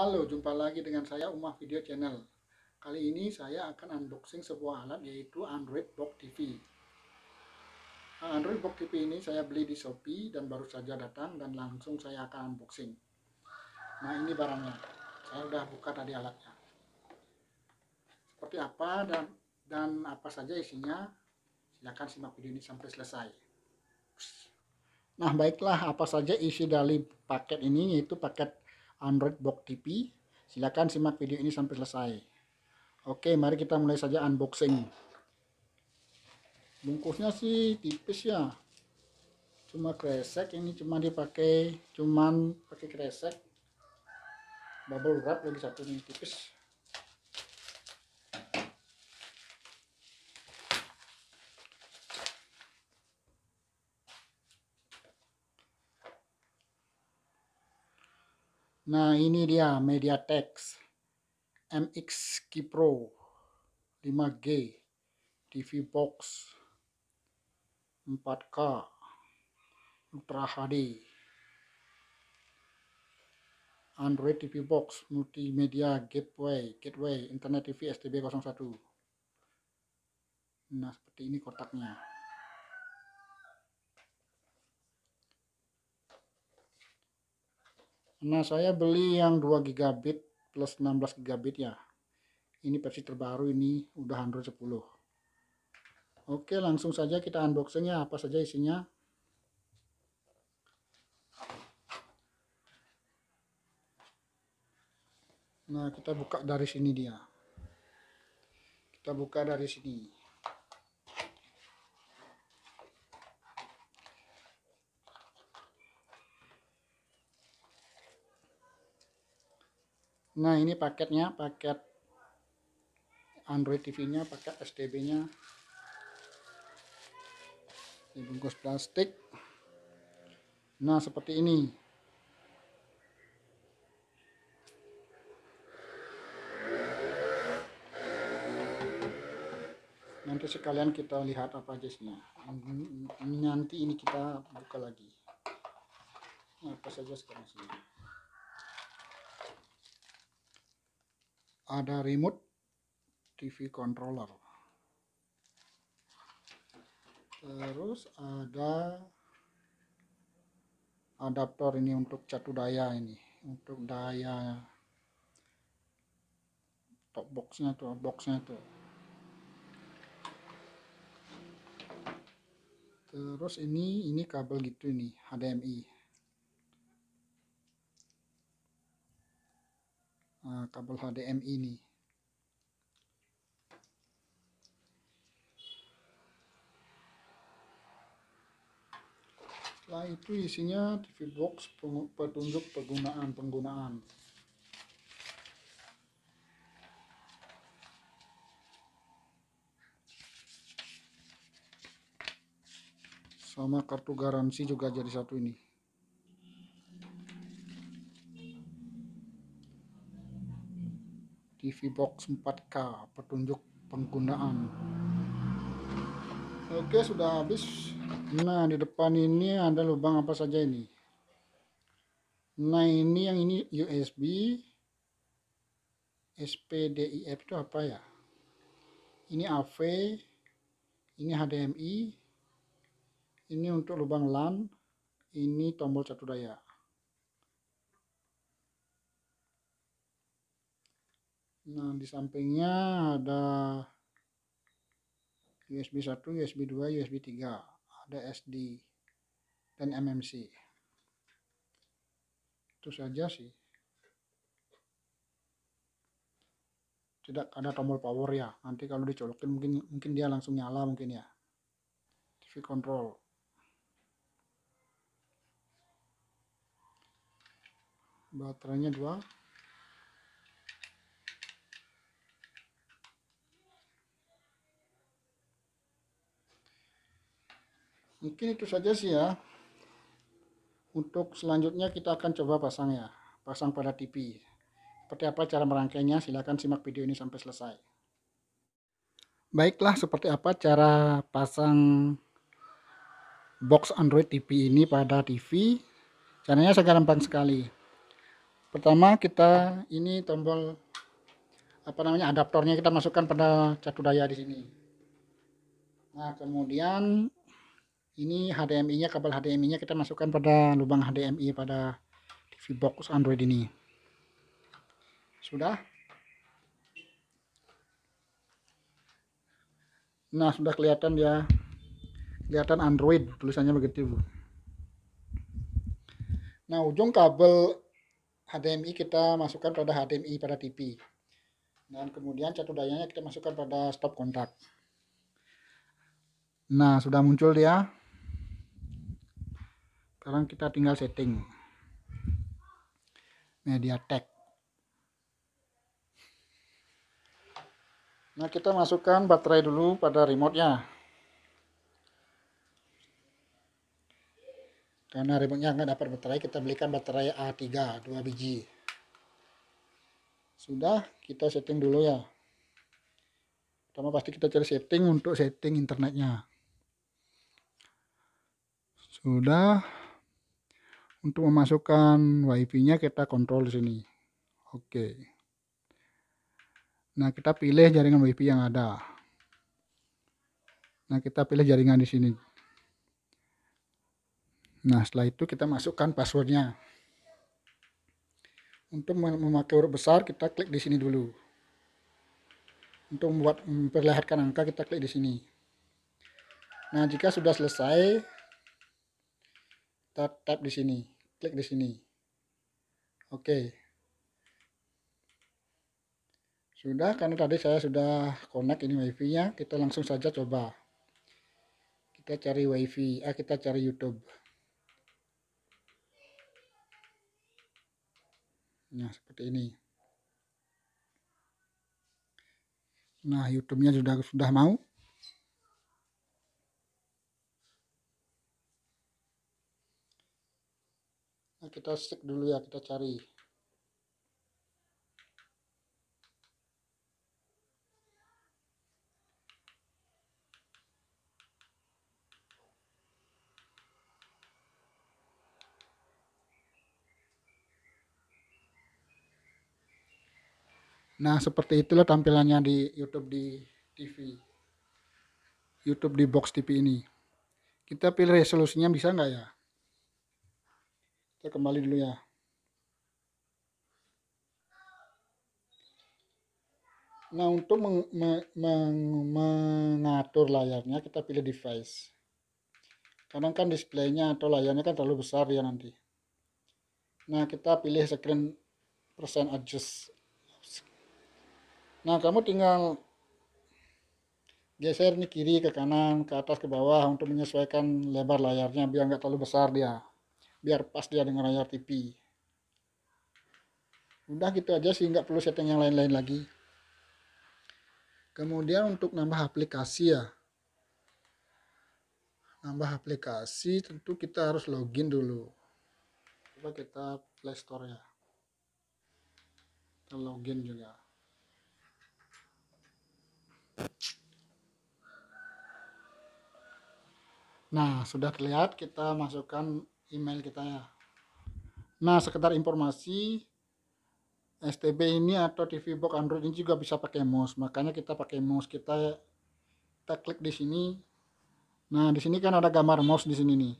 Halo, jumpa lagi dengan saya Umah Video Channel. Kali ini saya akan unboxing sebuah alat yaitu Android Box TV. Android Box TV ini saya beli di Shopee dan baru saja datang dan langsung saya akan unboxing. Nah, ini barangnya. Saya sudah buka tadi alatnya. Seperti apa dan dan apa saja isinya, silakan simak video ini sampai selesai. Nah, baiklah apa saja isi dari paket ini yaitu paket Android Box TV. Silakan simak video ini sampai selesai. Oke, mari kita mulai saja unboxing. Bungkusnya sih tipis ya. Cuma kresek, ini cuma dipakai, cuman pakai kresek. Bubble wrap lagi satu ini tipis. Nah ini dia MediaTek MX Key Pro 5G TV box 4K Ultra HD Android TV box multimedia gateway gateway internet TV STB 01 nah seperti ini kotaknya Nah, saya beli yang 2 gigabit plus 16 gigabit ya. Ini versi terbaru ini udah Android 10. Oke, langsung saja kita unboxing ya apa saja isinya. Nah, kita buka dari sini dia. Kita buka dari sini. nah ini paketnya paket Android TV nya paket STB nya dibungkus plastik nah seperti ini nanti sekalian kita lihat apa aja isinya nanti ini kita buka lagi apa saja sekarang sih ada remote TV controller terus ada adaptor ini untuk catu daya ini untuk daya top boxnya tuh boxnya tuh terus ini ini kabel gitu nih HDMI kabel HDMI ini setelah itu isinya TV box petunjuk penggunaan penggunaan sama kartu garansi juga jadi satu ini TV box 4K petunjuk penggunaan oke sudah habis nah di depan ini ada lubang apa saja ini nah ini yang ini USB SPDIF itu apa ya ini AV ini HDMI ini untuk lubang LAN ini tombol satu daya Nah, di sampingnya ada USB 1, USB 2, USB 3, ada SD dan MMC. Itu saja sih. Tidak ada tombol power ya. Nanti kalau dicolokin mungkin mungkin dia langsung nyala mungkin ya. TV control. Baterainya dua mungkin itu saja sih ya untuk selanjutnya kita akan coba pasang ya pasang pada TV seperti apa cara merangkainya silahkan simak video ini sampai selesai baiklah seperti apa cara pasang box Android TV ini pada TV caranya sangat gampang sekali pertama kita ini tombol apa namanya adaptornya kita masukkan pada catu daya di sini nah kemudian ini HDMI-nya kabel HDMI-nya kita masukkan pada lubang HDMI pada TV box Android ini sudah nah sudah kelihatan ya kelihatan Android tulisannya begitu nah ujung kabel HDMI kita masukkan pada HDMI pada TV dan kemudian catu dayanya kita masukkan pada stop kontak nah sudah muncul dia sekarang kita tinggal setting media tag nah kita masukkan baterai dulu pada remote nya karena remote nya nggak dapat baterai kita belikan baterai A3 2 biji sudah kita setting dulu ya pertama pasti kita cari setting untuk setting internetnya sudah untuk memasukkan WiFi-nya kita kontrol di sini. Oke. Nah, kita pilih jaringan WiFi yang ada. Nah, kita pilih jaringan di sini. Nah, setelah itu kita masukkan passwordnya. Untuk memakai huruf besar, kita klik di sini dulu. Untuk membuat memperlihatkan angka, kita klik di sini. Nah, jika sudah selesai, kita tap di sini klik di sini oke okay. sudah karena tadi saya sudah connect ini wifi nya kita langsung saja coba kita cari wifi ah kita cari youtube nah seperti ini nah youtube nya sudah sudah mau nah, kita stick dulu ya kita cari Nah, seperti itulah tampilannya di YouTube di TV. YouTube di box TV ini. Kita pilih resolusinya bisa nggak ya? kita kembali dulu ya Nah, untuk meng, meng, meng, mengatur layarnya, kita pilih device. Karena kan displaynya atau layarnya kan terlalu besar ya nanti. Nah, kita pilih screen persen adjust. Nah, kamu tinggal geser ini kiri ke kanan, ke atas, ke bawah untuk menyesuaikan lebar layarnya biar nggak terlalu besar dia biar pas dia dengan layar TV udah gitu aja sih nggak perlu setting yang lain-lain lagi kemudian untuk nambah aplikasi ya nambah aplikasi tentu kita harus login dulu coba kita play store ya kita login juga nah sudah terlihat kita masukkan email kita ya nah sekedar informasi STB ini atau TV box Android ini juga bisa pakai mouse makanya kita pakai mouse kita kita klik di sini nah di sini kan ada gambar mouse di sini nih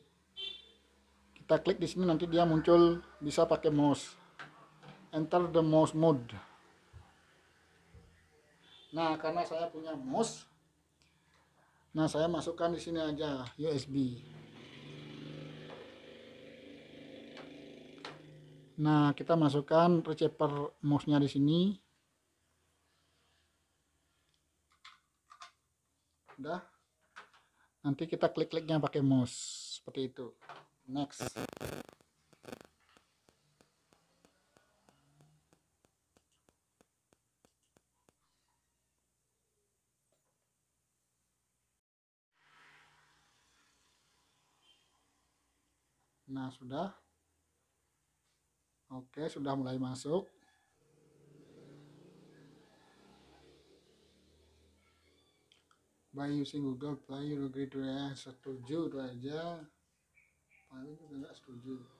kita klik di sini nanti dia muncul bisa pakai mouse enter the mouse mode nah karena saya punya mouse nah saya masukkan di sini aja USB Nah, kita masukkan receiver mouse-nya di sini. Udah. Nanti kita klik-kliknya pakai mouse seperti itu. Next. Nah, sudah. Oke, sudah mulai masuk. By using Google Play, you agree to ya. Setuju itu aja. Paling juga nggak setuju.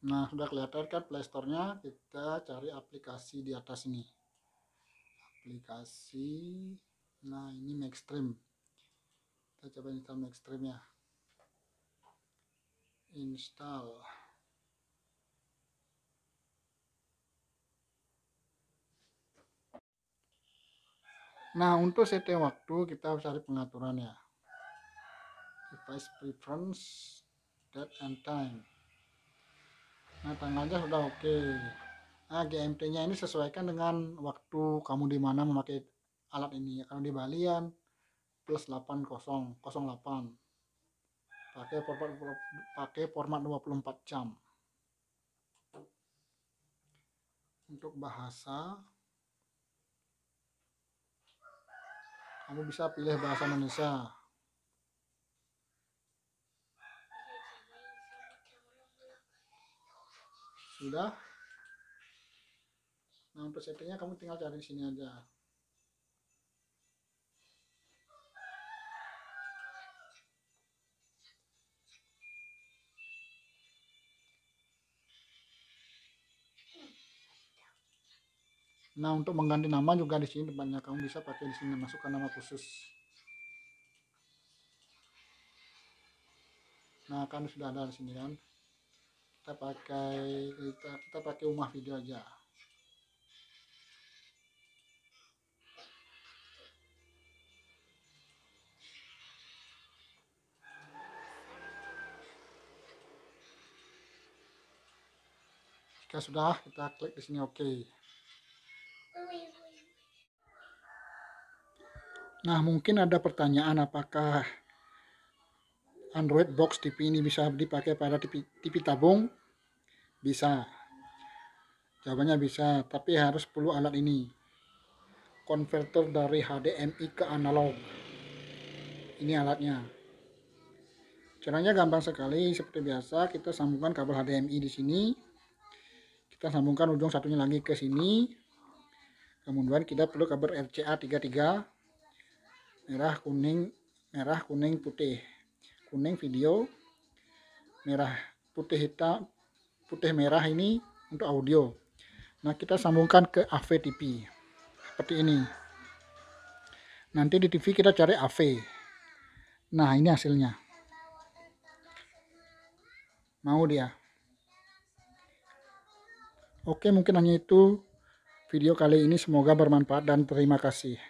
Nah, sudah kelihatan kan playstore-nya? Kita cari aplikasi di atas ini. Aplikasi, nah ini Maxstream. Kita coba install Maxstream ya. Install. Nah, untuk setting waktu kita cari pengaturan ya. Device preference, date and time nah tanggalnya sudah oke nah GMT nya ini sesuaikan dengan waktu kamu di mana memakai alat ini kalau di Balian plus 80 pakai format pakai format 24 jam untuk bahasa kamu bisa pilih bahasa Indonesia sudah nah untuk settingnya kamu tinggal cari di sini aja Nah, untuk mengganti nama juga di sini depannya kamu bisa pakai di sini masukkan nama khusus. Nah, kan sudah ada di sini kan kita pakai kita, kita pakai rumah video aja jika sudah kita klik di sini oke okay. nah mungkin ada pertanyaan apakah Android box TV ini bisa dipakai pada TV, TV tabung bisa jawabannya bisa tapi harus perlu alat ini konverter dari HDMI ke analog ini alatnya caranya gampang sekali seperti biasa kita sambungkan kabel HDMI di sini kita sambungkan ujung satunya lagi ke sini kemudian kita perlu kabel RCA 33 merah kuning merah kuning putih kuning video merah putih hitam putih merah ini untuk audio nah kita sambungkan ke AV TV seperti ini nanti di TV kita cari AV nah ini hasilnya mau dia oke mungkin hanya itu video kali ini semoga bermanfaat dan terima kasih